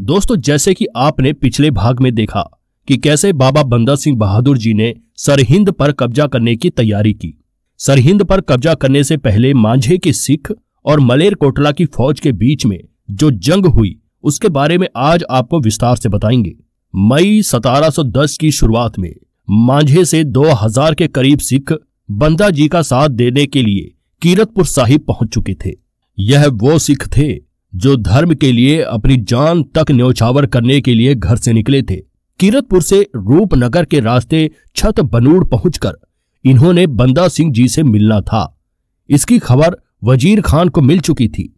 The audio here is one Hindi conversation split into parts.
दोस्तों जैसे कि आपने पिछले भाग में देखा कि कैसे बाबा बंदा सिंह बहादुर जी ने सरहिंद पर कब्जा करने की तैयारी की सरहिंद पर कब्जा करने से पहले मांझे के सिख और मलेरकोटला की फौज के बीच में जो जंग हुई उसके बारे में आज आपको विस्तार से बताएंगे मई 1710 की शुरुआत में मांझे से 2000 के करीब सिख बंदा जी का साथ देने के लिए कीरतपुर साहिब पहुंच चुके थे यह वो सिख थे जो धर्म के लिए अपनी जान तक न्यौछावर करने के लिए घर से निकले थे कीरतपुर से रूपनगर के रास्ते छत बनूड़ पहुंचकर इन्होंने बंदा सिंह जी से मिलना था इसकी खबर वजीर खान को मिल चुकी थी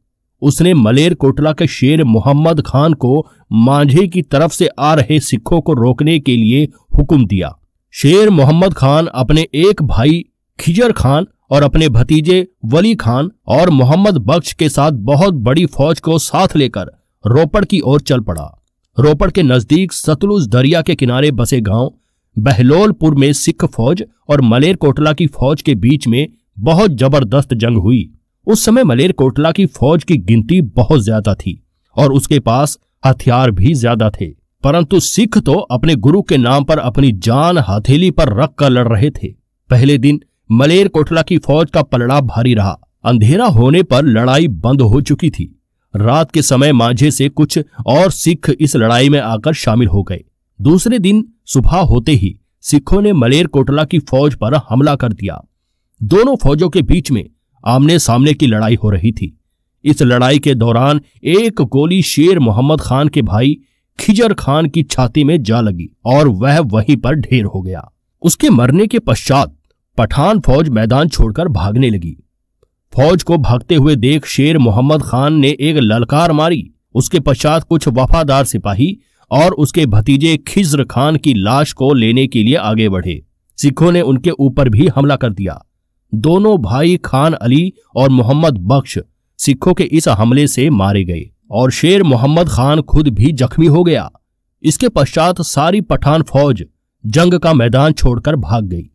उसने मलेर कोटला के शेर मोहम्मद खान को मांझे की तरफ से आ रहे सिखों को रोकने के लिए हुक्म दिया शेर मोहम्मद खान अपने एक भाई खिजर खान और अपने भतीजे वली खान और मोहम्मद बख्श के साथ बहुत बड़ी फौज को साथ लेकर रोपड़ की ओर चल पड़ा रोपड़ के नजदीक सतलुज दरिया के किनारे बसे गांव बहलोलपुर में सिख फौज और मलेरकोटला की फौज के बीच में बहुत जबरदस्त जंग हुई उस समय मलेरकोटला की फौज की गिनती बहुत ज्यादा थी और उसके पास हथियार भी ज्यादा थे परंतु सिख तो अपने गुरु के नाम पर अपनी जान हथेली पर रख कर लड़ रहे थे पहले दिन मलेर कोठला की फौज का पलड़ा भारी रहा अंधेरा होने पर लड़ाई बंद हो चुकी थी रात के समय मांझे से कुछ और सिख इस लड़ाई में आकर शामिल हो गए दूसरे दिन सुबह होते ही सिखों ने मलेर कोटला की फौज पर हमला कर दिया दोनों फौजों के बीच में आमने सामने की लड़ाई हो रही थी इस लड़ाई के दौरान एक गोली शेर मोहम्मद खान के भाई खिजर खान की छाती में जा लगी और वह वहीं पर ढेर हो गया उसके मरने के पश्चात पठान फौज मैदान छोड़कर भागने लगी फौज को भागते हुए देख शेर मोहम्मद खान ने एक ललकार मारी उसके पश्चात कुछ वफादार सिपाही और उसके भतीजे खिज्र खान की लाश को लेने के लिए आगे बढ़े सिखों ने उनके ऊपर भी हमला कर दिया दोनों भाई खान अली और मोहम्मद बख्श सिखों के इस हमले से मारे गए और शेर मोहम्मद खान खुद भी जख्मी हो गया इसके पश्चात सारी पठान फौज जंग का मैदान छोड़कर भाग गई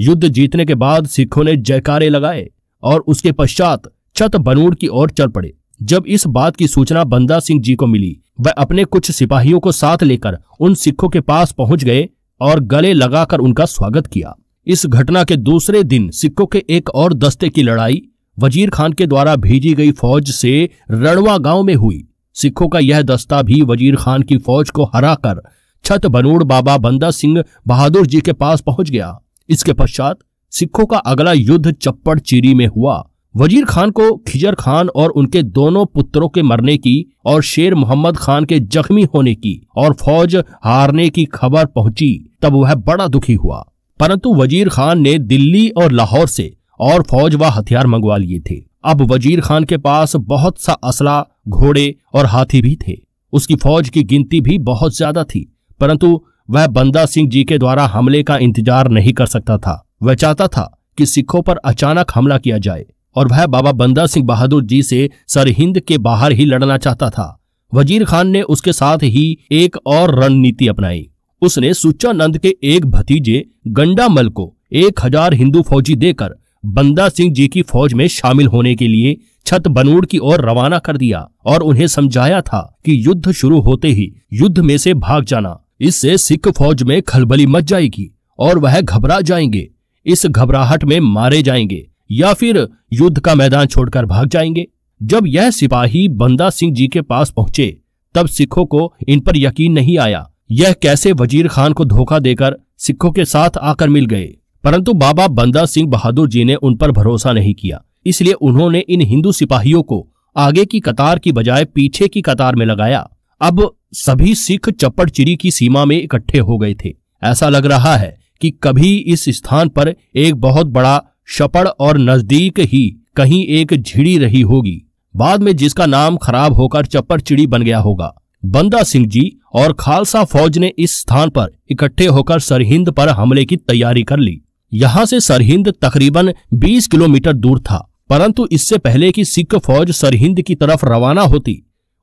युद्ध जीतने के बाद सिखों ने जयकारे लगाए और उसके पश्चात छत बनूड़ की ओर चल पड़े जब इस बात की सूचना बंदा सिंह जी को मिली वह अपने कुछ सिपाहियों को साथ लेकर उन सिखों के पास पहुंच गए और गले लगाकर उनका स्वागत किया इस घटना के दूसरे दिन सिखों के एक और दस्ते की लड़ाई वजीर खान के द्वारा भेजी गई फौज से रणवा गांव में हुई सिखों का यह दस्ता भी वजीर खान की फौज को हराकर छत बनूड़ बाबा बंदा सिंह बहादुर जी के पास पहुंच गया इसके पश्चात सिखों का अगला युद्ध चप्पड़ चीरी में हुआ वजीर खान को खिजर खान और उनके दोनों पुत्रों के मरने की और शेर मोहम्मद खान के जख्मी होने की और फौज हारने की खबर पहुंची तब वह बड़ा दुखी हुआ परंतु वजीर खान ने दिल्ली और लाहौर से और फौज व हथियार मंगवा लिए थे अब वजीर खान के पास बहुत सा असला घोड़े और हाथी भी थे उसकी फौज की गिनती भी बहुत ज्यादा थी परंतु वह बंदा सिंह जी के द्वारा हमले का इंतजार नहीं कर सकता था वह चाहता था कि सिखों पर अचानक हमला किया जाए और वह बाबा बंदा सिंह बहादुर जी से सरहिंद के बाहर ही लड़ना चाहता था वजीर खान ने उसके साथ ही एक और रणनीति अपनाई उसने नंद के एक भतीजे गंडामल को एक हजार हिंदू फौजी देकर बंदा सिंह जी की फौज में शामिल होने के लिए छत बनूड़ की ओर रवाना कर दिया और उन्हें समझाया था कि युद्ध शुरू होते ही युद्ध में से भाग जाना इससे सिख फौज में खलबली मच जाएगी और वह घबरा जाएंगे इस घबराहट में मारे जाएंगे या फिर युद्ध का मैदान छोड़कर भाग जाएंगे जब यह सिपाही बंदा सिंह जी के पास पहुंचे तब सिखों को इन पर यकीन नहीं आया यह कैसे वजीर खान को धोखा देकर सिखों के साथ आकर मिल गए परंतु बाबा बंदा सिंह बहादुर जी ने उन पर भरोसा नहीं किया इसलिए उन्होंने इन हिंदू सिपाहियों को आगे की कतार की बजाय पीछे की कतार में लगाया अब सभी सिख चप्पड़चिड़ी की सीमा में इकट्ठे हो गए थे ऐसा लग रहा है कि कभी इस स्थान पर एक बहुत बड़ा शपड़ और नजदीक ही कहीं एक झिड़ी रही होगी बाद में जिसका नाम खराब होकर चिड़ी बन गया होगा बंदा सिंह जी और खालसा फौज ने इस स्थान पर इकट्ठे होकर सरहिंद पर हमले की तैयारी कर ली यहाँ से सरहिंद तकरीबन 20 किलोमीटर दूर था परंतु इससे पहले कि सिख फौज सरहिंद की तरफ रवाना होती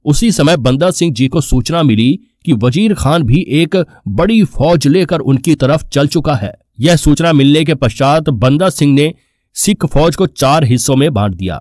उसी समय बंदा सिंह जी को सूचना मिली कि वजीर खान भी एक बड़ी फौज लेकर उनकी तरफ चल चुका है यह सूचना मिलने के पश्चात बंदा सिंह ने सिख फौज को चार हिस्सों में बांट दिया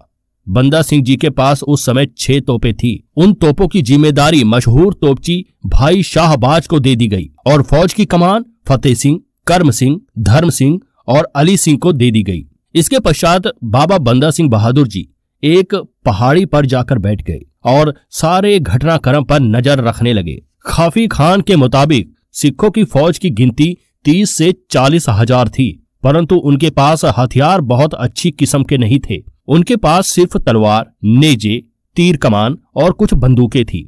बंदा सिंह जी के पास उस समय छह तोपें थी उन तोपों की जिम्मेदारी मशहूर तोपची भाई शाहबाज को दे दी गई और फौज की कमान फतेह सिंह कर्म सिंह धर्म सिंह और अली सिंह को दे दी गई इसके पश्चात बाबा बंदा सिंह बहादुर जी एक पहाड़ी पर जाकर बैठ गए और सारे घटनाक्रम पर नजर रखने लगे खाफी खान के मुताबिक सिखों की फौज की गिनती तीस से चालीस हजार थी परंतु उनके पास हथियार बहुत अच्छी किस्म के नहीं थे उनके पास सिर्फ तलवार नेजे तीर कमान और कुछ बंदूकें थी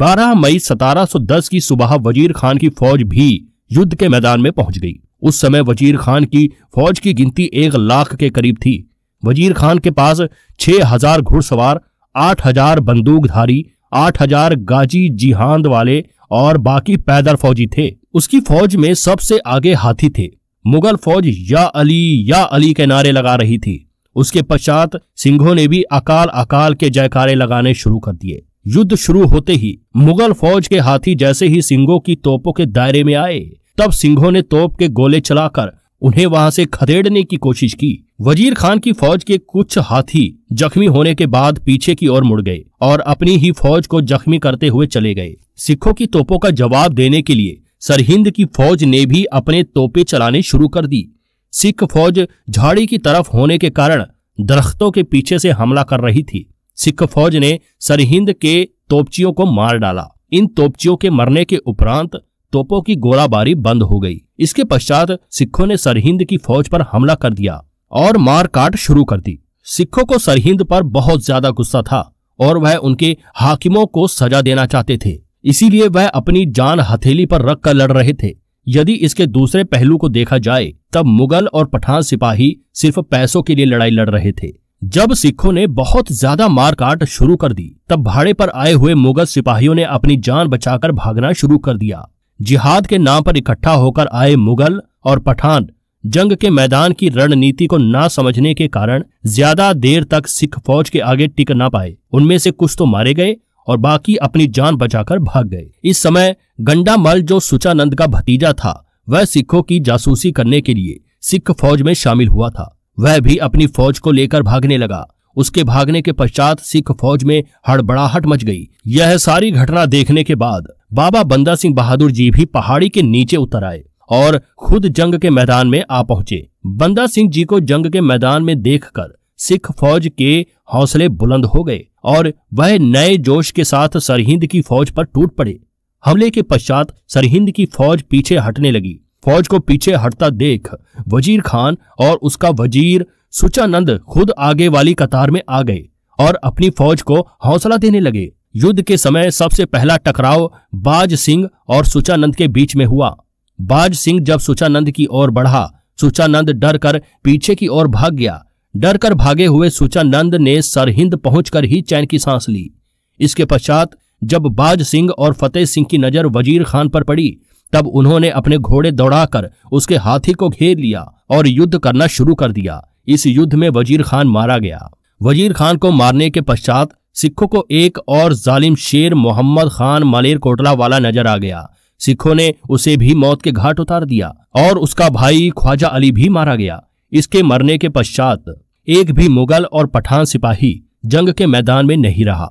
12 मई 1710 की सुबह वजीर खान की फौज भी युद्ध के मैदान में पहुंच गई उस समय वजीर खान की फौज की गिनती एक लाख के करीब थी वजीर खान के पास छह हजार घुड़सवार आठ हजार बंदूकधारी आठ हजार गाजी जिहांद वाले और बाकी पैदल फौजी थे उसकी फौज में सबसे आगे हाथी थे मुगल फौज या अली या अली के नारे लगा रही थी उसके पश्चात सिंहों ने भी अकाल अकाल के जयकारे लगाने शुरू कर दिए युद्ध शुरू होते ही मुगल फौज के हाथी जैसे ही सिंहों की तोपों के दायरे में आए तब सिंहों ने तोप के गोले चलाकर उन्हें वहां से खदेड़ने की कोशिश की वजीर खान की फौज के कुछ हाथी जख्मी होने के बाद पीछे की ओर मुड़ गए और अपनी ही फौज को जख्मी करते हुए चले गए सिखों की तोपों का जवाब देने के लिए सरहिंद की फौज ने भी अपने तोपे चलाने शुरू कर दी सिख फौज झाड़ी की तरफ होने के कारण दरख्तों के पीछे से हमला कर रही थी सिख फौज ने सरहिंद के तोपचियों को मार डाला इन तोपचियों के मरने के उपरांत तोपों की गोलाबारी बंद हो गई इसके पश्चात सिखों ने सरहिंद की फौज पर हमला कर दिया और मारकाट शुरू कर दी सिखों को सरहिंद पर बहुत ज्यादा गुस्सा था और वह उनके हाकिमों को सजा देना चाहते थे इसीलिए वह अपनी जान हथेली पर रख कर लड़ रहे थे यदि इसके दूसरे पहलू को देखा जाए तब मुगल और पठान सिपाही सिर्फ पैसों के लिए लड़ाई लड़ रहे थे जब सिखों ने बहुत ज्यादा मारकाट शुरू कर दी तब भाड़े पर आए हुए मुगल सिपाहियों ने अपनी जान बचाकर भागना शुरू कर दिया जिहाद के नाम पर इकट्ठा होकर आए मुगल और पठान जंग के मैदान की रणनीति को ना समझने के कारण ज्यादा देर तक सिख फौज के आगे टिक ना पाए उनमें से कुछ तो मारे गए और बाकी अपनी जान बचाकर भाग गए इस समय गंडामल जो सुचानंद का भतीजा था वह सिखों की जासूसी करने के लिए सिख फौज में शामिल हुआ था वह भी अपनी फौज को लेकर भागने लगा उसके भागने के पश्चात सिख फौज में हड़बड़ाहट मच गई यह सारी घटना देखने के बाद बाबा बंदा सिंह बहादुर जी भी पहाड़ी के नीचे उतर आए और खुद जंग के मैदान में आ पहुंचे बंदा सिंह जी को जंग के मैदान में देखकर सिख फौज के हौसले बुलंद हो गए और वह नए जोश के साथ सरहिंद की फौज पर टूट पड़े हमले के पश्चात सरहिंद की फौज पीछे हटने लगी फौज को पीछे हटता देख वजीर खान और उसका वजीर सुचानंद खुद आगे वाली कतार में आ गए और अपनी फौज को हौसला देने लगे युद्ध के समय सबसे पहला टकराव बाज सिंह और सुचानंद के बीच में हुआ बाज सिंह जब सुचानंद की ओर बढ़ा सुचानंद डर कर पीछे की ओर भाग गया डर कर भागे हुए सुचानंद ने सरहिंद पहुंचकर ही चैन की सांस ली इसके पश्चात जब बाज सिंह और फतेह सिंह की नजर वजीर खान पर पड़ी तब उन्होंने अपने घोड़े दौड़ाकर उसके हाथी को घेर लिया और युद्ध करना शुरू कर दिया इस युद्ध में वजीर खान मारा गया वजीर खान को मारने के पश्चात सिखों को एक और जालिम शेर मोहम्मद खान मलेर कोटला वाला नजर आ गया सिखों ने उसे भी मौत के घाट उतार दिया और उसका भाई ख्वाजा अली भी मारा गया इसके मरने के पश्चात एक भी मुगल और पठान सिपाही जंग के मैदान में नहीं रहा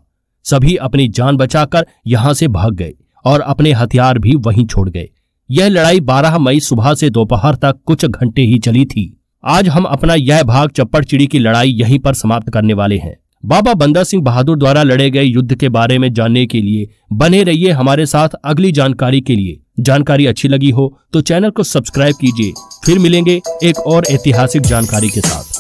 सभी अपनी जान बचाकर यहां से भाग गए और अपने हथियार भी वहीं छोड़ गए यह लड़ाई 12 मई सुबह से दोपहर तक कुछ घंटे ही चली थी आज हम अपना यह भाग चप्पड़ चिड़ी की लड़ाई यहीं पर समाप्त करने वाले हैं बाबा बंदा सिंह बहादुर द्वारा लड़े गए युद्ध के बारे में जानने के लिए बने रहिए हमारे साथ अगली जानकारी के लिए जानकारी अच्छी लगी हो तो चैनल को सब्सक्राइब कीजिए फिर मिलेंगे एक और ऐतिहासिक जानकारी के साथ